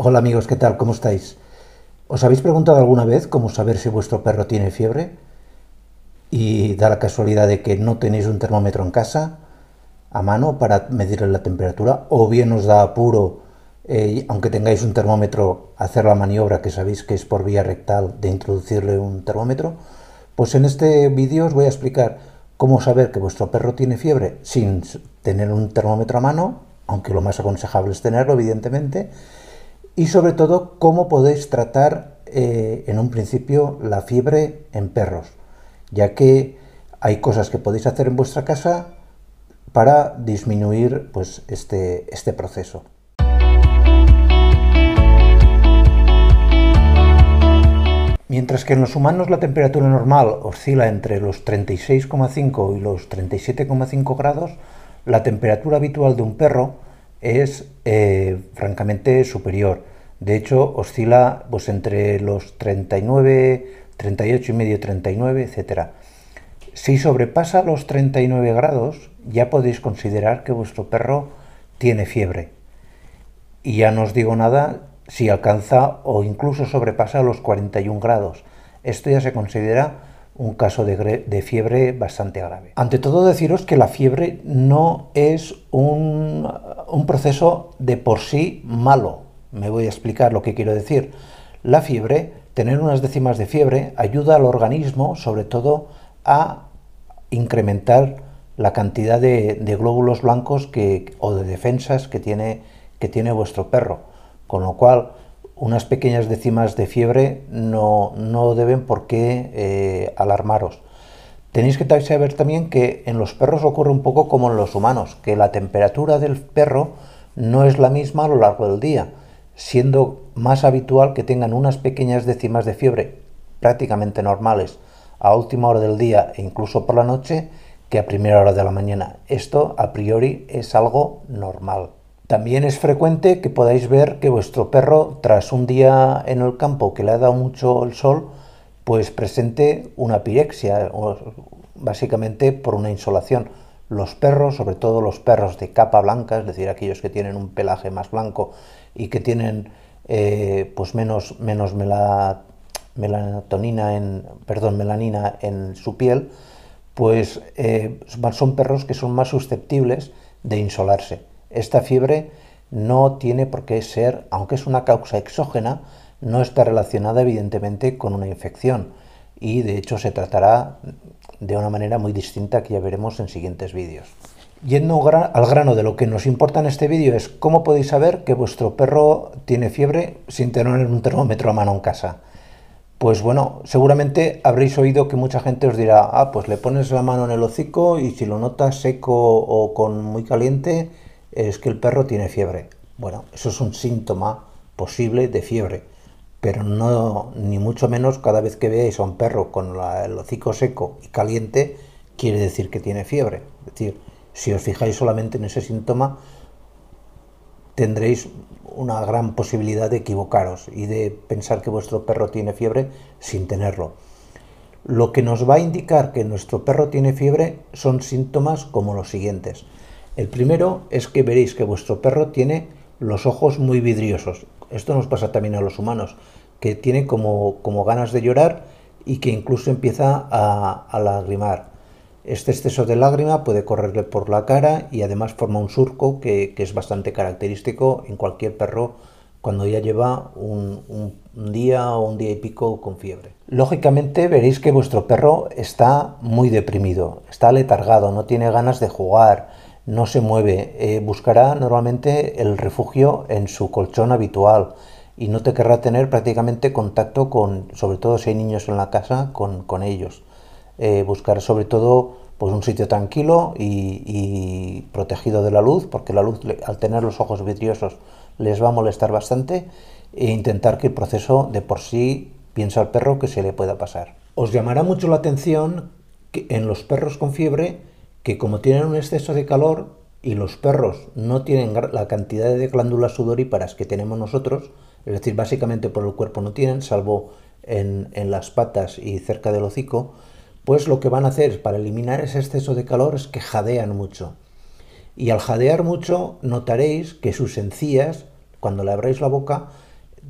Hola amigos, ¿qué tal? ¿Cómo estáis? ¿Os habéis preguntado alguna vez cómo saber si vuestro perro tiene fiebre? Y da la casualidad de que no tenéis un termómetro en casa a mano para medirle la temperatura, o bien os da apuro, eh, aunque tengáis un termómetro, hacer la maniobra que sabéis que es por vía rectal de introducirle un termómetro. Pues en este vídeo os voy a explicar cómo saber que vuestro perro tiene fiebre sin tener un termómetro a mano, aunque lo más aconsejable es tenerlo, evidentemente y sobre todo cómo podéis tratar eh, en un principio la fiebre en perros, ya que hay cosas que podéis hacer en vuestra casa para disminuir pues, este, este proceso. Mientras que en los humanos la temperatura normal oscila entre los 36,5 y los 37,5 grados, la temperatura habitual de un perro es eh, francamente superior. De hecho, oscila pues, entre los 39, 38 y medio, 39, etcétera. Si sobrepasa los 39 grados, ya podéis considerar que vuestro perro tiene fiebre. Y ya no os digo nada si alcanza o incluso sobrepasa los 41 grados. Esto ya se considera un caso de, fiebre bastante grave. Ante todo deciros que la fiebre no es un proceso de por sí malo. Me voy a explicar lo que quiero decir. La fiebre, tener unas décimas de fiebre, ayuda al organismo, sobre todo, a incrementar la cantidad de, glóbulos blancos o de defensas que tiene, que tiene vuestro perro. Con lo cual, unas pequeñas décimas de fiebre no, deben por qué eh, alarmaros. Tenéis que saber también que en los perros ocurre un poco como en los humanos, que la temperatura del perro no es la misma a lo largo del día siendo más habitual que tengan unas pequeñas décimas de fiebre, prácticamente normales, a última hora del día e incluso por la noche que a primera hora de la mañana. Esto a priori es algo normal. También es frecuente que podáis ver que vuestro perro, tras un día en el campo que le ha dado mucho el sol, pues presente una pirexia, básicamente por una insolación los perros, sobre todo los perros de capa blanca, es decir, aquellos que tienen un pelaje más blanco y que tienen eh, pues menos, menos en, perdón, melanina en su piel, pues eh, son perros que son más susceptibles de insolarse. Esta fiebre no tiene por qué ser, aunque es una causa exógena, no está relacionada evidentemente con una infección y de hecho se tratará de una manera muy distinta que ya veremos en siguientes vídeos. Yendo al grano de lo que nos importa en este vídeo es cómo podéis saber que vuestro perro tiene fiebre sin tener un termómetro a mano en casa. Pues bueno, seguramente habréis oído que mucha gente os dirá, ah, pues le pones la mano en el hocico y si lo notas seco o con muy caliente, es que el perro tiene fiebre. Bueno, eso es un síntoma posible de fiebre pero no, ni mucho menos cada vez que veáis a un perro con el hocico seco y caliente, quiere decir que tiene fiebre. Es decir, si os fijáis solamente en ese síntoma, tendréis una gran posibilidad de equivocaros y de pensar que vuestro perro tiene fiebre sin tenerlo. Lo que nos va a indicar que nuestro perro tiene fiebre son síntomas como los siguientes. El primero es que veréis que vuestro perro tiene los ojos muy vidriosos esto nos pasa también a los humanos, que tiene como, ganas de llorar y que incluso empieza a, a lagrimar. Este exceso de lágrima puede correrle por la cara y además forma un surco que, es bastante característico en cualquier perro cuando ya lleva un, día o un día y pico con fiebre. Lógicamente veréis que vuestro perro está muy deprimido, está letargado, no tiene ganas de jugar, no se mueve, eh, buscará normalmente el refugio en su colchón habitual y no te querrá tener prácticamente contacto con, sobre todo si hay niños en la casa, con, ellos. Eh, sobre todo pues un sitio tranquilo y, protegido de la luz, porque la luz al tener los ojos vidriosos les va a molestar bastante, e intentar que el proceso de por sí piensa al perro que se le pueda pasar. Os llamará mucho la atención que en los perros con fiebre que como tienen un exceso de calor y los perros no tienen la cantidad de glándulas sudoríparas que tenemos nosotros, es decir, básicamente por el cuerpo no tienen, salvo en, en las patas y cerca del hocico, pues lo que van a hacer para eliminar ese exceso de calor es que jadean mucho. Y al jadear mucho notaréis que sus encías, cuando le abráis la boca,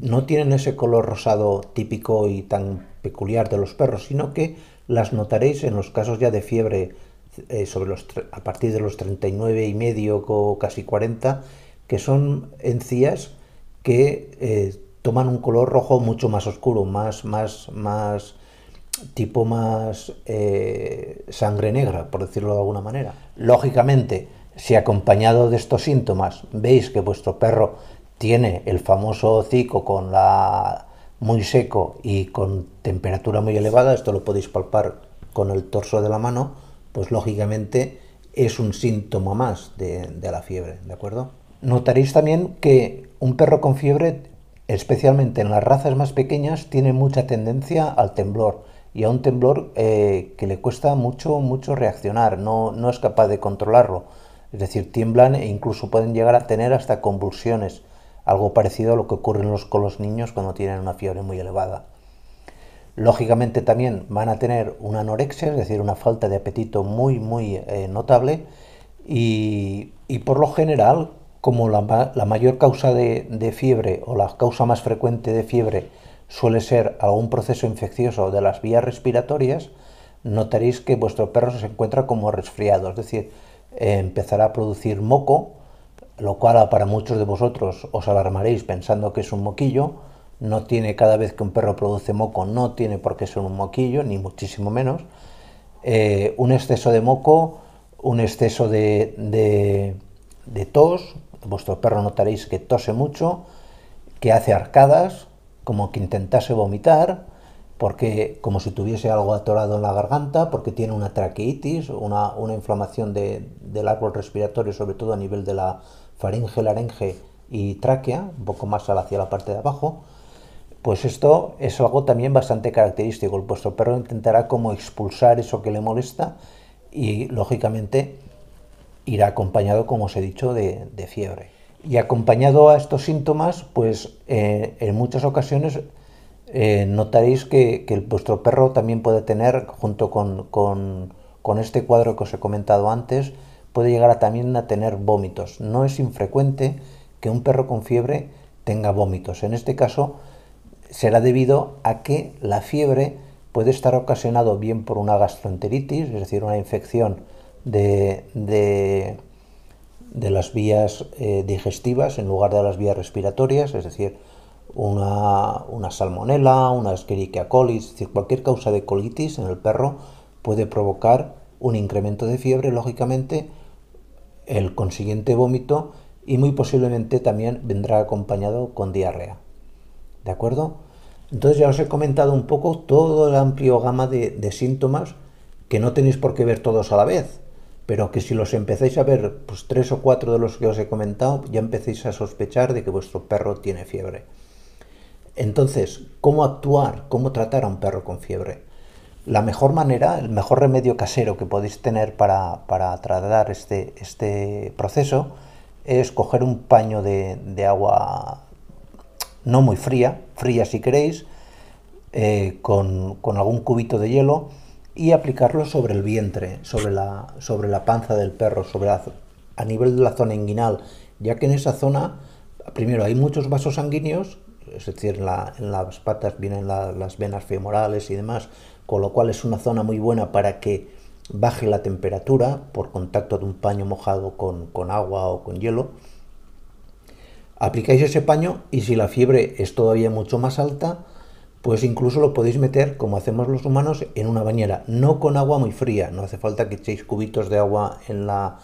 no tienen ese color rosado típico y tan peculiar de los perros, sino que las notaréis en los casos ya de fiebre eh, sobre los, a partir de los 39 y medio o casi 40, que son encías que eh, toman un color rojo mucho más oscuro, más, más, más tipo más eh, sangre negra, por decirlo de alguna manera. Lógicamente, si acompañado de estos síntomas veis que vuestro perro tiene el famoso hocico con la muy seco y con temperatura muy elevada, esto lo podéis palpar con el torso de la mano, pues lógicamente es un síntoma más de, la fiebre, ¿de acuerdo? Notaréis también que un perro con fiebre, especialmente en las razas más pequeñas, tiene mucha tendencia al temblor y a un temblor eh, que le cuesta mucho, mucho reaccionar, no, es capaz de controlarlo. Es decir, tiemblan e incluso pueden llegar a tener hasta convulsiones, algo parecido a lo que ocurre con los niños cuando tienen una fiebre muy elevada. Lógicamente también van a tener una anorexia, es decir, una falta de apetito muy, muy eh, notable. Y, por lo general, como la, mayor causa de, fiebre o la causa más frecuente de fiebre suele ser algún proceso infeccioso de las vías respiratorias, notaréis que vuestro perro se encuentra como resfriado, es decir, eh, empezará a producir moco, lo cual para muchos de vosotros os alarmaréis pensando que es un moquillo, no tiene cada vez que un perro produce moco, no tiene por qué ser un moquillo, ni muchísimo menos. Eh, un exceso de moco, un exceso de, tos, vuestro perro notaréis que tose mucho, que hace arcadas, como que intentase vomitar, porque como si tuviese algo atorado en la garganta, porque tiene una traqueitis, una, inflamación del árbol respiratorio, sobre todo a nivel de la faringe, laringe y tráquea, un poco más hacia la parte de abajo, pues esto es algo también bastante característico. Vuestro perro intentará como expulsar eso que le molesta y lógicamente irá acompañado, como os he dicho, de, fiebre. Y acompañado a estos síntomas, pues eh, en muchas ocasiones eh, notaréis que, el, vuestro perro también puede tener, junto con, con, con, este cuadro que os he comentado antes, puede llegar a, también a tener vómitos. No es infrecuente que un perro con fiebre tenga vómitos. En este caso, será debido a que la fiebre puede estar ocasionado bien por una gastroenteritis, es decir, una infección de, de, las vías eh, digestivas en lugar de las vías respiratorias, es decir, una, una salmonela, una escherichia coli, es decir, cualquier causa de colitis en el perro puede provocar un incremento de fiebre, lógicamente, el consiguiente vómito y muy posiblemente también vendrá acompañado con diarrea. ¿De acuerdo? Entonces ya os he comentado un poco todo el amplio gama de, síntomas que no tenéis por qué ver todos a la vez, pero que si los empecéis a ver, pues tres o cuatro de los que os he comentado, ya empecéis a sospechar de que vuestro perro tiene fiebre. Entonces, ¿cómo actuar? ¿Cómo tratar a un perro con fiebre? La mejor manera, el mejor remedio casero que podéis tener para, para tratar este, este proceso es coger un paño de, de agua no muy fría, fría si queréis, eh, con, algún cubito de hielo y aplicarlo sobre el vientre, sobre la, sobre la panza del perro, sobre a nivel de la zona inguinal, ya que en esa zona, primero, hay muchos vasos sanguíneos, es decir, en, las patas vienen las venas femorales y demás, con lo cual es una zona muy buena para que baje la temperatura por contacto de un paño mojado con agua o con hielo Aplicáis ese paño y si la fiebre es todavía mucho más alta, pues incluso lo podéis meter, como hacemos los humanos, en una bañera, no con agua muy fría, no hace falta que echéis cubitos de agua en la,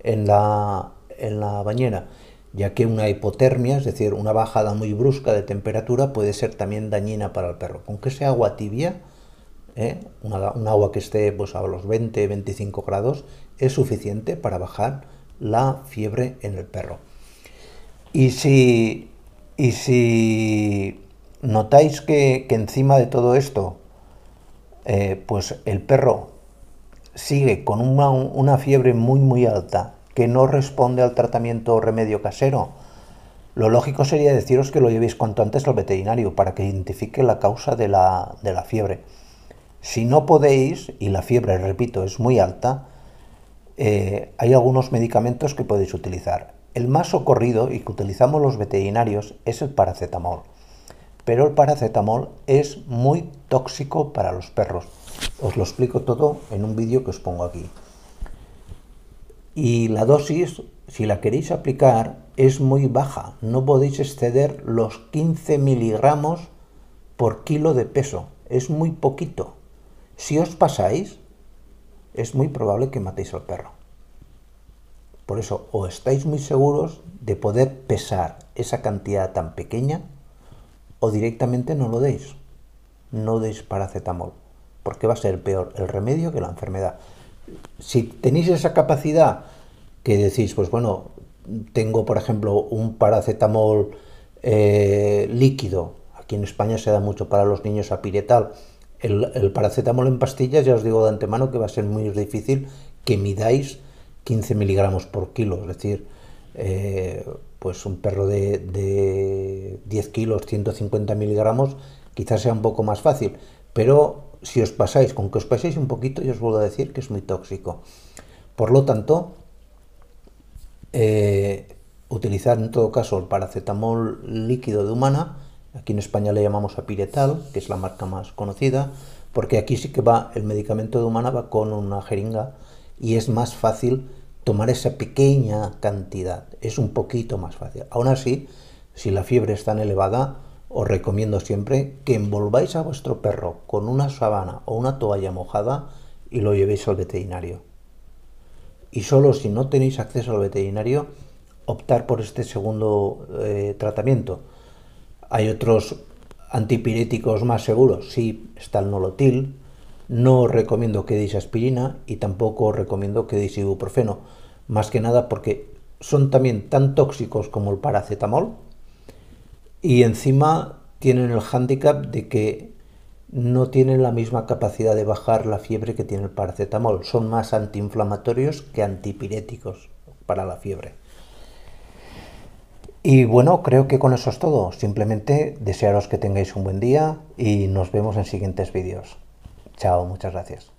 en la, en la bañera, ya que una hipotermia, es decir, una bajada muy brusca de temperatura, puede ser también dañina para el perro. Con que sea agua tibia, ¿eh? un agua que esté pues, a los 20-25 grados, es suficiente para bajar la fiebre en el perro. Y si, y si notáis que, encima de todo esto, eh, pues el perro sigue con una, fiebre muy muy alta que no responde al tratamiento o remedio casero, lo lógico sería deciros que lo llevéis cuanto antes al veterinario para que identifique la causa de la, fiebre. Si no podéis, y la fiebre, repito, es muy alta, eh, hay algunos medicamentos que podéis utilizar. El más socorrido y que utilizamos los veterinarios es el paracetamol, pero el paracetamol es muy tóxico para los perros. Os lo explico todo en un vídeo que os pongo aquí. Y la dosis, si la queréis aplicar, es muy baja. No podéis exceder los 15 miligramos por kilo de peso. Es muy poquito. Si os pasáis, es muy probable que matéis al perro. Por eso, o estáis muy seguros de poder pesar esa cantidad tan pequeña, o directamente no lo deis. No deis paracetamol, porque va a ser peor el remedio que la enfermedad. Si tenéis esa capacidad que decís, pues bueno, tengo por ejemplo un paracetamol eh, líquido, aquí en España se da mucho para los niños a piretal, el paracetamol en pastillas ya os digo de antemano que va a ser muy difícil que midáis 15 miligramos por kilo, es decir, eh, pues un perro de, 10 kilos, 150 miligramos, quizás sea un poco más fácil, pero si os pasáis, con que os paséis un poquito, yo os vuelvo a decir que es muy tóxico. Por lo tanto, eh, utilizar en todo caso el paracetamol líquido de humana, aquí en España le llamamos apiretal, que es la marca más conocida, porque aquí sí que va, el medicamento de humana va con una jeringa y es más fácil tomar esa pequeña cantidad. Es un poquito más fácil. Aún así, si la fiebre es tan elevada, os recomiendo siempre que envolváis a vuestro perro con una sabana o una toalla mojada y lo llevéis al veterinario. Y solo si no tenéis acceso al veterinario, optar por este segundo eh, tratamiento. Hay otros antipiréticos más seguros, si está el nolotil, no os recomiendo que deis aspirina y tampoco os recomiendo que deis ibuprofeno, más que nada porque son también tan tóxicos como el paracetamol y encima tienen el hándicap de que no tienen la misma capacidad de bajar la fiebre que tiene el paracetamol. Son más antiinflamatorios que antipiréticos para la fiebre. Y bueno, creo que con eso es todo. Simplemente desearos que tengáis un buen día y nos vemos en siguientes vídeos. Chao, muchas gracias.